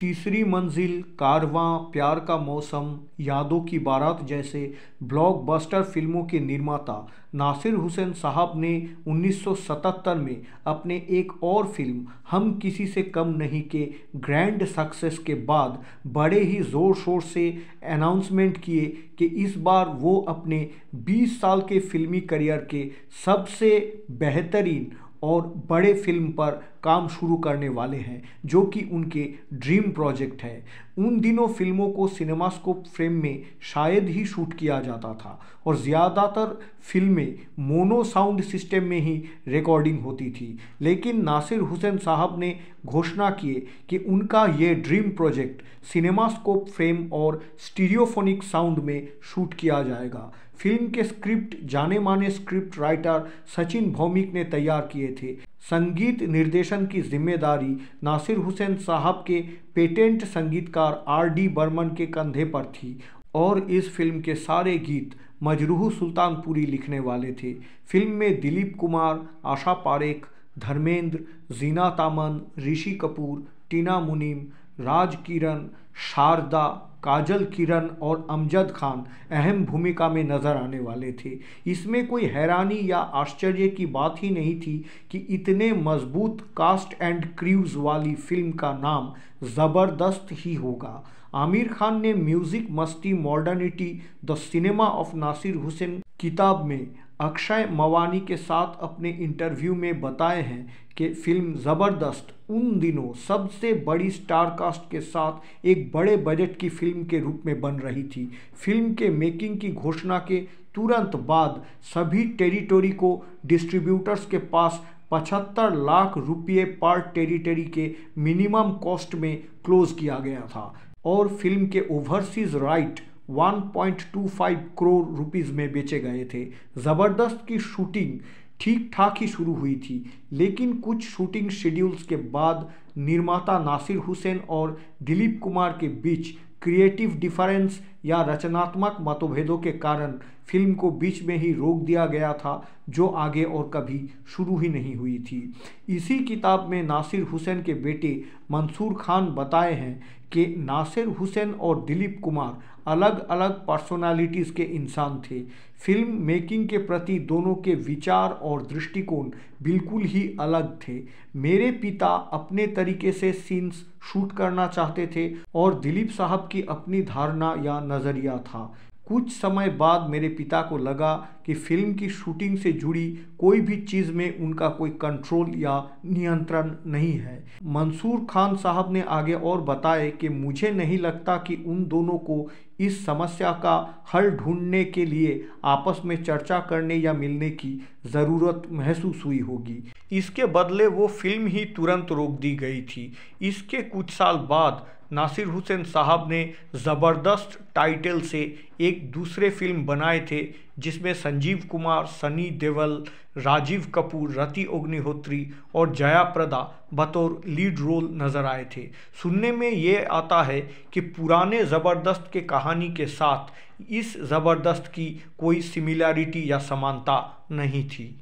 तीसरी मंजिल कारवां प्यार का मौसम यादों की बारात जैसे ब्लॉकबस्टर फिल्मों के निर्माता नासिर हुसैन साहब ने 1977 में अपने एक और फिल्म हम किसी से कम नहीं के ग्रैंड सक्सेस के बाद बड़े ही ज़ोर शोर से अनाउंसमेंट किए कि इस बार वो अपने 20 साल के फिल्मी करियर के सबसे बेहतरीन और बड़े फिल्म पर काम शुरू करने वाले हैं जो कि उनके ड्रीम प्रोजेक्ट हैं उन दिनों फिल्मों को सिनेमास्कोप फ्रेम में शायद ही शूट किया जाता था और ज़्यादातर फिल्में मोनो साउंड सिस्टम में ही रिकॉर्डिंग होती थी लेकिन नासिर हुसैन साहब ने घोषणा किए कि उनका ये ड्रीम प्रोजेक्ट सिनेमास्कोप फ्रेम और स्टीरियोफोनिक साउंड में शूट किया जाएगा फिल्म के स्क्रिप्ट जाने माने स्क्रिप्ट राइटर सचिन भौमिक ने तैयार किए थे संगीत निर्देशन की जिम्मेदारी नासिर हुसैन साहब के पेटेंट संगीतकार आर डी बर्मन के कंधे पर थी और इस फिल्म के सारे गीत मजरूह सुल्तानपुरी लिखने वाले थे फिल्म में दिलीप कुमार आशा पारेख धर्मेंद्र जीना तामन ऋषि कपूर टीना मुनीम राज किरण शारदा काजल किरण और अमजद खान अहम भूमिका में नज़र आने वाले थे इसमें कोई हैरानी या आश्चर्य की बात ही नहीं थी कि इतने मजबूत कास्ट एंड क्रूज वाली फिल्म का नाम ज़बरदस्त ही होगा आमिर खान ने music masti modernity the cinema of Nasir Hussain किताब में अक्षय मवानी के साथ अपने इंटरव्यू में बताए हैं कि फिल्म ज़बरदस्त उन दिनों सबसे बड़ी स्टार कास्ट के साथ एक बड़े बजट की फिल्म के रूप में बन रही थी फिल्म के मेकिंग की घोषणा के तुरंत बाद सभी टेरिटोरी को डिस्ट्रीब्यूटर्स के पास पचहत्तर लाख रुपये पर टेरिटरी के मिनिमम कॉस्ट में क्लोज किया गया था और फिल्म के ओवरसीज राइट 1.25 करोड़ रुपीस में बेचे गए थे ज़बरदस्त की शूटिंग ठीक ठाक ही शुरू हुई थी लेकिन कुछ शूटिंग शेड्यूल्स के बाद निर्माता नासिर हुसैन और दिलीप कुमार के बीच क्रिएटिव डिफरेंस या रचनात्मक मतभेदों के कारण फिल्म को बीच में ही रोक दिया गया था जो आगे और कभी शुरू ही नहीं हुई थी इसी किताब में नासिर हुसैन के बेटे मंसूर खान बताए हैं कि नासिर हुसैन और दिलीप कुमार अलग अलग पर्सनालिटीज़ के इंसान थे फिल्म मेकिंग के प्रति दोनों के विचार और दृष्टिकोण बिल्कुल ही अलग थे मेरे पिता अपने तरीके से सीन्स शूट करना चाहते थे और दिलीप साहब की अपनी धारणा या नज़रिया था कुछ समय बाद मेरे पिता को लगा कि फिल्म की शूटिंग से जुड़ी कोई भी चीज़ में उनका कोई कंट्रोल या नियंत्रण नहीं है मंसूर खान साहब ने आगे और बताए कि मुझे नहीं लगता कि उन दोनों को इस समस्या का हल ढूंढने के लिए आपस में चर्चा करने या मिलने की ज़रूरत महसूस हुई होगी इसके बदले वो फिल्म ही तुरंत रोक दी गई थी इसके कुछ साल बाद नासिर हुसैन साहब ने ज़बरदस्त टाइटल से एक दूसरे फिल्म बनाए थे जिसमें संजीव कुमार सनी देवल राजीव कपूर रति अग्निहोत्री और जया प्रदा बतौर लीड रोल नज़र आए थे सुनने में ये आता है कि पुराने ज़बरदस्त के कहानी के साथ इस ज़बरदस्त की कोई सिमिलैरिटी या समानता नहीं थी